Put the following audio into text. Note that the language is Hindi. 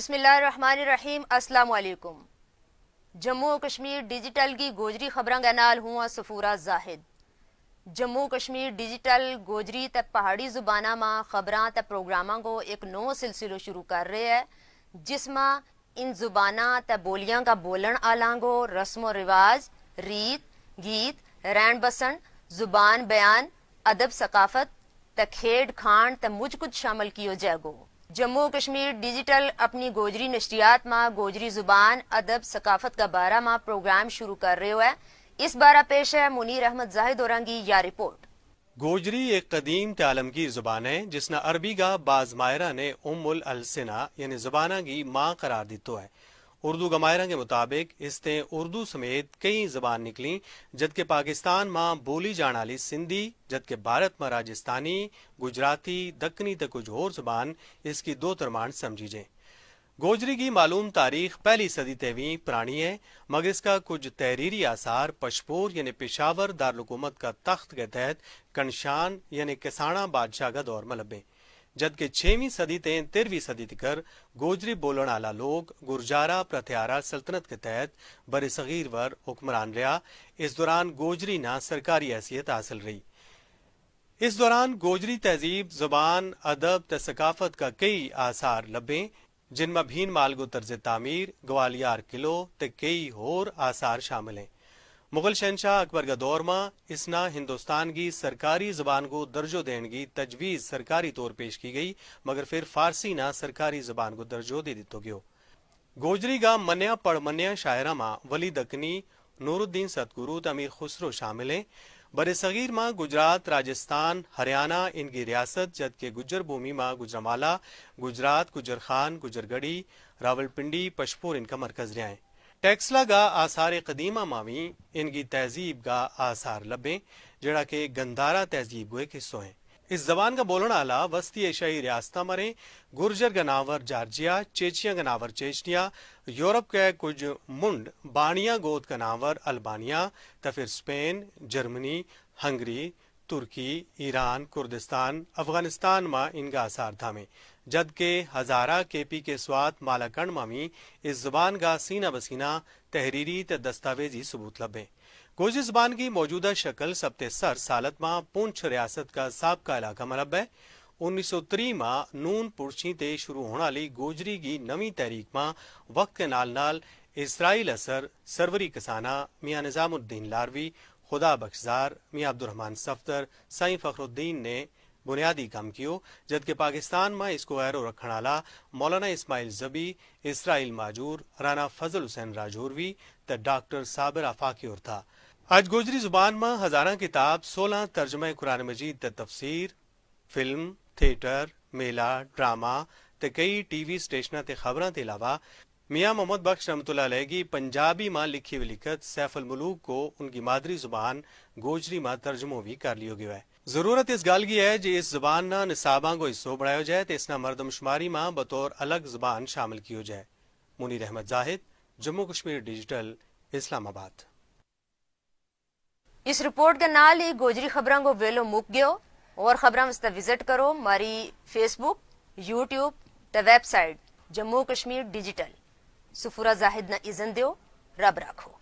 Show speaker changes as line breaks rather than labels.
अस्सलाम वालेकुम जम्मू कश्मीर डिजिटल की गोजरी खबर नाल हूँ सफूरा जाहिद जम्मू कश्मीर डिजिटल गोजरी त पहाड़ी जुबाना माँ खबर त प्रोग्रामा को एक नो सिलसिलो शुरू कर रहे है जिसमें इन जुबाना त बोलियाँ का बोलन आलांगो रस्म रिवाज रीत गीत रहन बसन जुबान बयान अदब सकाफत त खेड खान त मुझ कुछ शामिल कियो जाएगा जम्मू कश्मीर डिजिटल अपनी गोजरी नशरियात माह गोजरी जुबान अदब सकाफत का बारह माह प्रोग्राम शुरू कर रहे हुआ है इस बारा पेश है मुनीर अहमद जाहिद औरंगी या रिपोर्ट
गोजरी एक कदीम तालमगी जुबान है जिसना अरबी का बाज मायरा ने उमुल अलसना यानी जुबाना की माँ करार तो है उर्दू गमायरा के मुताबिक इसते उर्दू समेत कई जबान निकली जबकि पाकिस्तान मां बोली जाने वाली सिंधी जबकि भारत में राजस्थानी गुजराती दक्कनी तक कुछ और जबान इसकी दो तरमान समझी जाए गोजरी की मालूम तारीख पहली सदी तेवी पुरानी है मगर इसका कुछ तहरीरी आसार पशपोर यानी पेशावर दारकूमत का तख्त के तहत कनशान यानी किसाना बादशाह का दौर में लबे जबकि छेवीं सदी ते तेरहवीं सदी तकर गोजरी बोलण आला लोग गुरजारा प्रथियारा सल्तनत के तहत बरे सगीर वर हुक्मरान रहा इस दौरान गोजरी ना सरकारी हैसियत हासिल रही इस दौरान गोजरी तहजीब जुबान अदब त सकाफत का कई आसार लबे जिनमें भीन मालगो तर्ज तामीर ग्वालियार किलो ते कई होर आसार शामिल हैं मुगल शहनशाह अकबर का दौर में इसना हिंदुस्तान की सरकारी जबान को दर्जो देने की तजवीज सरकारी तौर पेश की गई मगर फिर फारसी ना सरकारी जबान को दर्जो दे दितो गयो गोजरी का मन्या पड़ मनिया शायरा में वली दकनी नूरुद्दीन सतगुरु तमीर खुसरो शामिल हैं बर सगीर मां गुजरात राजस्थान हरियाणा इनकी रियासत जबकि गुजर भूमि मां गुजरामाला गुजरात गुजर खान गुजरगढ़ी रावलपिंडी पशपुर इनका मरकज रहा है टैक्सला गा आसार कदीमा मावी इनकी तहजीब गा आसार लबे जड़ा के गंदारा तहजीब को एक हिस्सों इस जबान का बोलने आला वस्ती एशियाई रियासत मरें गुर्जर गनावर जार्जिया चेचिया गनावर चेचनिया यूरोप के कुछ मुंड बानिया गोद गनावर अल्बानिया तो फिर Spain Germany Hungary Turkey Iran Kurdistan Afghanistan मां इनका आसार थामे जद के हजारा के पी के स्वात मालाकंड मामी इस जुबान का सीना बसीना तहरीरी त दस्तावेजी सबूत लभे गोज जुबान की मौजूदा शक्ल सबते सर सालत मां पुंछ रियासत का सबका इलाका में लभ है उन्नीस सौ त्री मा नून पुरछी ते शुरू होने वाली गोजरी की नवी तहरीक मां वक्त के नाल नाल इसराइल असर सरवरी कसाना मियाँ निजामुद्दीन लारवी खुदा बख्शार मियाँ अब्दुलरहमान सफ्तर साईं फखरुद्दीन ने बुनियादी कम कियो जबकि पाकिस्तान में इसको अहिरो रखने आला मौलाना इस्माइल ज़बी इसराइल माजूर राना फजल हुसैन राजौरवी त डॉक्टर साबिर आफाकी था आज गोजरी जुबान में हजारा किताब सोलह तर्जम कुरान मजीद त तफसीर फिल्म थिएटर मेला ड्रामा तई कई टीवी स्टेशन ते के अलावा मियाँ मोहम्मद बख्श रमत की पंजाबी माँ लिखी हुई लिखत सैफुल मलूक को उनकी मादरी जुबान गोजरी माँ तर्जमो भी कर लियो गयो है जरूरत इस गल की है जी इस जुबान ना निसाबा को हिस्सों बढ़ाया जाए तो इसना मरदमशुमारी माँ बतौर अलग जुबान शामिल की जाए मुनीर अहमद जाहिद जम्मू कश्मीर डिजिटल इस्लामाबाद
इस रिपोर्ट के नाल ही गोजरी खबर को वेलो मुक गयो और खबर विजिट करो मारी Facebook YouTube website Jammu Kashmir digital Safoora જાહેદના ઇઝન દેઓ રબ રાખો